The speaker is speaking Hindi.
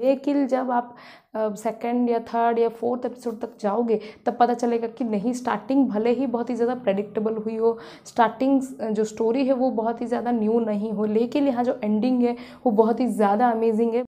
लेकिन जब आप सेकंड या थर्ड या फोर्थ एपिसोड तक जाओगे तब पता चलेगा कि नहीं स्टार्टिंग भले ही बहुत ही ज़्यादा प्रेडिक्टेबल हुई हो स्टार्टिंग जो स्टोरी है वो बहुत ही ज़्यादा न्यू नहीं हो लेकिन यहाँ जो एंडिंग है वो बहुत ही ज़्यादा अमेजिंग है